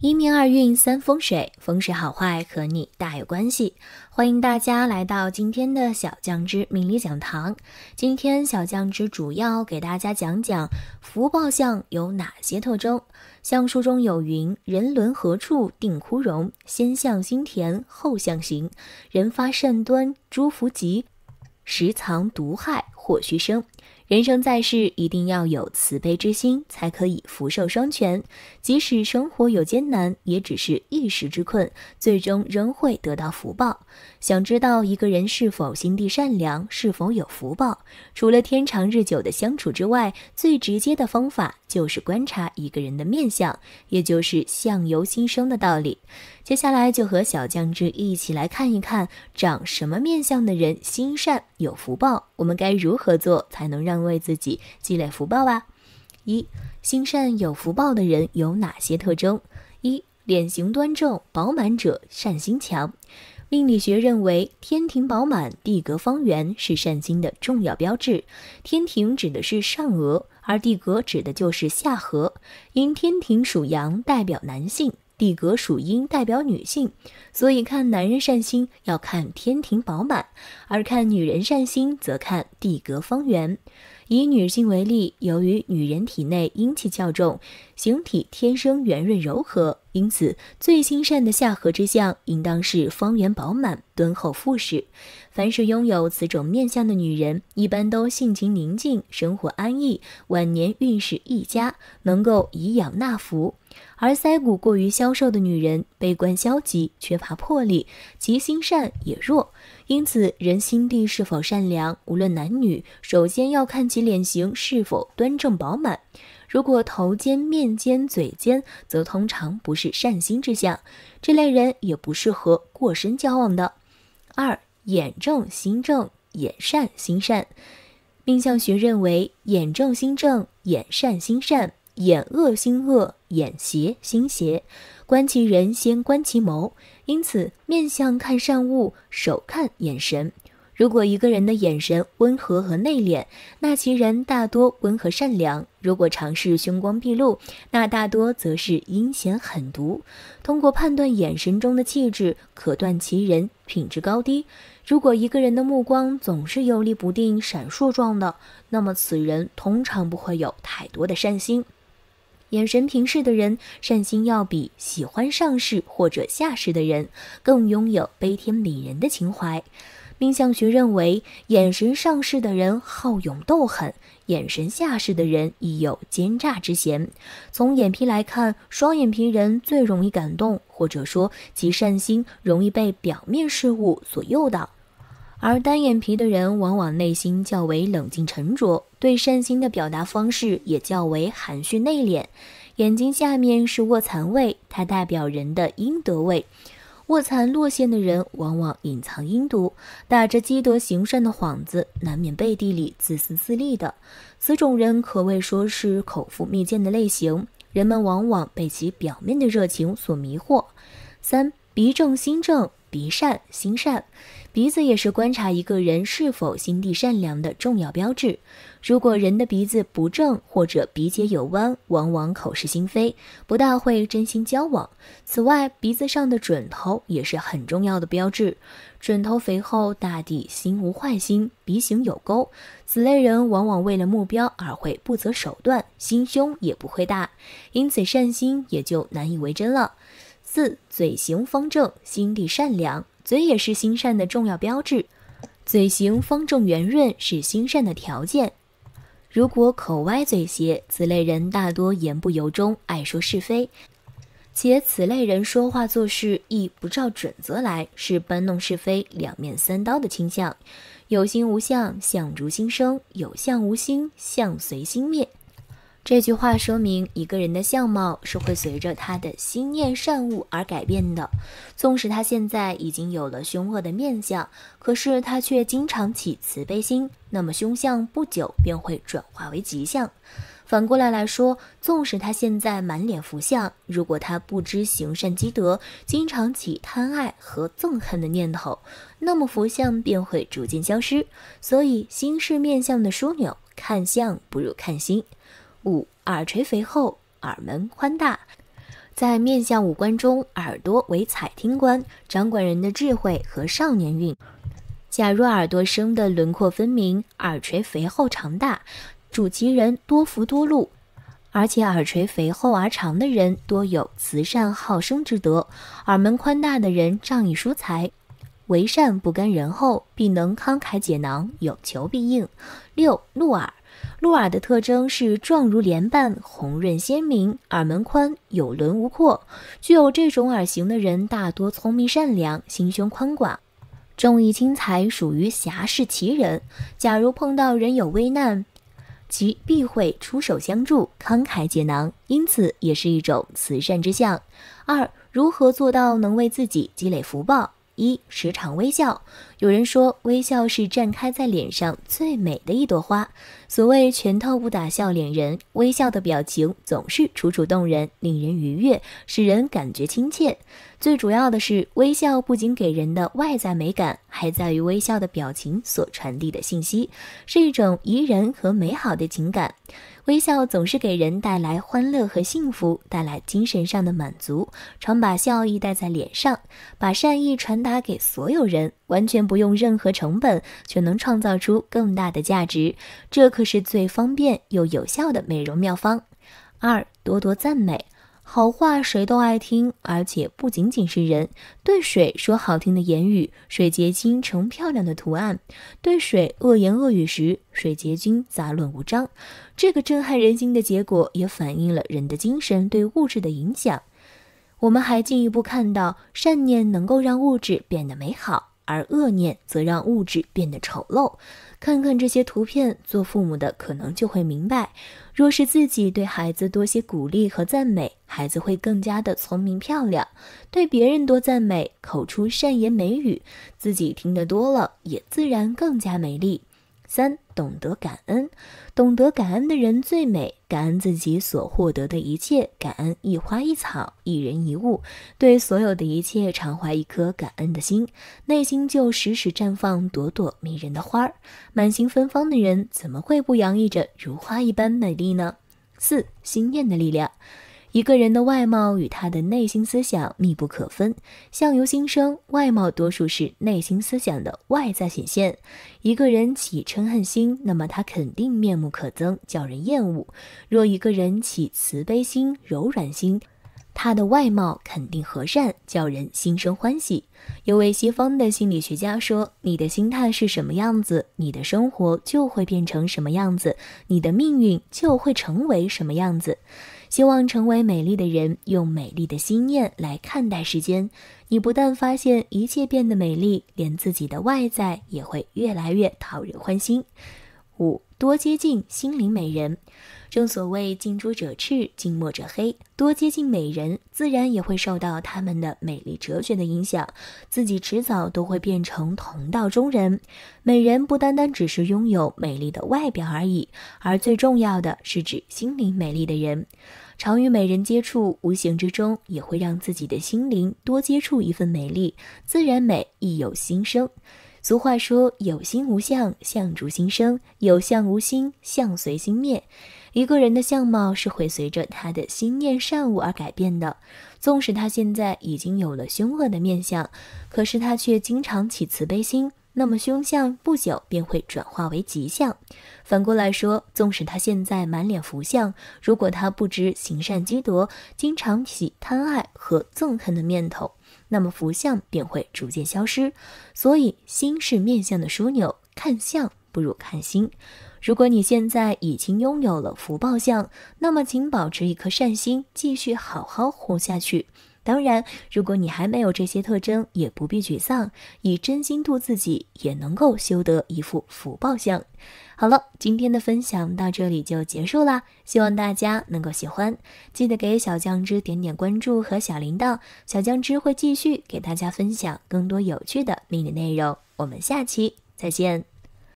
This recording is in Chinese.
一命二运三风水，风水好坏和你大有关系。欢迎大家来到今天的小将之命理讲堂。今天小将之主要给大家讲讲福报相有哪些特征。相书中有云：“人伦何处定枯荣，先相心田，后相行。人发善端，诸福吉，时藏毒害，祸须生。”人生在世，一定要有慈悲之心，才可以福寿双全。即使生活有艰难，也只是一时之困，最终仍会得到福报。想知道一个人是否心地善良，是否有福报，除了天长日久的相处之外，最直接的方法就是观察一个人的面相，也就是相由心生的道理。接下来就和小将之一起来看一看，长什么面相的人心善有福报，我们该如何做才能让为自己积累福报吧？一，心善有福报的人有哪些特征？一脸型端正饱满者，善心强。命理学认为，天庭饱满，地阁方圆是善心的重要标志。天庭指的是上额，而地阁指的就是下颌。因天庭属阳，代表男性。地格属阴，代表女性，所以看男人善心要看天庭饱满，而看女人善心则看地格方圆。以女性为例，由于女人体内阴气较重，形体天生圆润柔和。因此，最心善的下颌之相，应当是方圆饱满、敦厚富实。凡是拥有此种面相的女人，一般都性情宁静，生活安逸，晚年运势亦佳，能够以养纳福。而腮骨过于消瘦的女人，悲观消极，缺乏魄力，其心善也弱。因此，人心地是否善良，无论男女，首先要看其脸型是否端正饱满。如果头尖、面尖、嘴尖，则通常不是善心之相，这类人也不适合过深交往的。二眼正心正，眼善心善。命相学认为，眼正心正，眼善心善，眼恶心恶，眼邪心邪。观其人，先观其谋。因此，面相看善恶，手看眼神。如果一个人的眼神温和和内敛，那其人大多温和善良；如果尝试凶光毕露，那大多则是阴险狠毒。通过判断眼神中的气质，可断其人品质高低。如果一个人的目光总是游离不定、闪烁状的，那么此人通常不会有太多的善心。眼神平视的人，善心要比喜欢上视或者下视的人更拥有悲天悯人的情怀。丁相学认为，眼神上视的人好勇斗狠，眼神下视的人亦有奸诈之嫌。从眼皮来看，双眼皮人最容易感动，或者说其善心容易被表面事物所诱导；而单眼皮的人往往内心较为冷静沉着，对善心的表达方式也较为含蓄内敛。眼睛下面是卧蚕位，它代表人的阴德位。卧蚕落线的人往往隐藏阴毒，打着积德行善的幌子，难免背地里自私自利的。此种人可谓说是口腹蜜饯的类型，人们往往被其表面的热情所迷惑。三鼻正心正。鼻善心善，鼻子也是观察一个人是否心地善良的重要标志。如果人的鼻子不正或者鼻结有弯，往往口是心非，不大会真心交往。此外，鼻子上的准头也是很重要的标志。准头肥厚，大抵心无坏心；鼻形有沟，此类人往往为了目标而会不择手段，心胸也不会大，因此善心也就难以为真了。四嘴形方正，心地善良，嘴也是心善的重要标志。嘴形方正圆润是心善的条件。如果口歪嘴斜，此类人大多言不由衷，爱说是非，且此类人说话做事亦不照准则来，是搬弄是非、两面三刀的倾向。有心无相，相如心生；有相无心，相随心灭。这句话说明，一个人的相貌是会随着他的心念善恶而改变的。纵使他现在已经有了凶恶的面相，可是他却经常起慈悲心，那么凶相不久便会转化为吉相。反过来来说，纵使他现在满脸福相，如果他不知行善积德，经常起贪爱和憎恨的念头，那么福相便会逐渐消失。所以，心是面相的枢纽，看相不如看心。五耳垂肥厚，耳门宽大，在面相五官中，耳朵为采听官，掌管人的智慧和少年运。假如耳朵生的轮廓分明，耳垂肥厚长大，主其人多福多禄，而且耳垂肥厚而长的人多有慈善好生之德，耳门宽大的人仗义疏财，为善不甘人后，必能慷慨解囊，有求必应。六鹿耳。鹿耳的特征是状如莲瓣，红润鲜明，耳门宽，有轮无廓。具有这种耳型的人，大多聪明善良，心胸宽广，重义轻财，属于侠士奇人。假如碰到人有危难，其必会出手相助，慷慨解囊，因此也是一种慈善之相。二、如何做到能为自己积累福报？一、时常微笑。有人说，微笑是绽开在脸上最美的一朵花。所谓“拳头不打笑脸人”，微笑的表情总是楚楚动人，令人愉悦，使人感觉亲切。最主要的是，微笑不仅给人的外在美感，还在于微笑的表情所传递的信息，是一种宜人和美好的情感。微笑总是给人带来欢乐和幸福，带来精神上的满足。常把笑意带在脸上，把善意传达给所有人。完全不用任何成本，却能创造出更大的价值，这可是最方便又有效的美容妙方。二，多多赞美，好话谁都爱听，而且不仅仅是人。对水说好听的言语，水结晶成漂亮的图案；对水恶言恶语时，水结晶杂乱无章。这个震撼人心的结果，也反映了人的精神对物质的影响。我们还进一步看到，善念能够让物质变得美好。而恶念则让物质变得丑陋。看看这些图片，做父母的可能就会明白：若是自己对孩子多些鼓励和赞美，孩子会更加的聪明漂亮；对别人多赞美，口出善言美语，自己听得多了，也自然更加美丽。三、懂得感恩，懂得感恩的人最美。感恩自己所获得的一切，感恩一花一草，一人一物，对所有的一切常怀一颗感恩的心，内心就时时绽放朵朵迷人的花儿。满心芬芳的人，怎么会不洋溢着如花一般美丽呢？四、心念的力量。一个人的外貌与他的内心思想密不可分，相由心生，外貌多数是内心思想的外在显现。一个人起嗔恨心，那么他肯定面目可憎，叫人厌恶；若一个人起慈悲心、柔软心，他的外貌肯定和善，叫人心生欢喜。有位西方的心理学家说：“你的心态是什么样子，你的生活就会变成什么样子，你的命运就会成为什么样子。”希望成为美丽的人，用美丽的心念来看待时间，你不但发现一切变得美丽，连自己的外在也会越来越讨人欢心。五多接近心灵美人，正所谓近朱者赤，近墨者黑，多接近美人，自然也会受到他们的美丽哲学的影响，自己迟早都会变成同道中人。美人不单单只是拥有美丽的外表而已，而最重要的是指心灵美丽的人。常与美人接触，无形之中也会让自己的心灵多接触一份美丽。自然美亦有心生。俗话说：“有心无相，相逐心生；有相无心，相随心灭。”一个人的相貌是会随着他的心念善恶而改变的。纵使他现在已经有了凶恶的面相，可是他却经常起慈悲心。那么凶相不久便会转化为吉相。反过来说，纵使他现在满脸福相，如果他不知行善积德，经常起贪爱和憎恨的念头，那么福相便会逐渐消失。所以，心是面相的枢纽，看相不如看心。如果你现在已经拥有了福报相，那么请保持一颗善心，继续好好活下去。当然，如果你还没有这些特征，也不必沮丧，以真心度自己，也能够修得一副福报相。好了，今天的分享到这里就结束了，希望大家能够喜欢，记得给小酱汁点点关注和小铃铛，小酱汁会继续给大家分享更多有趣的命理内容。我们下期再见。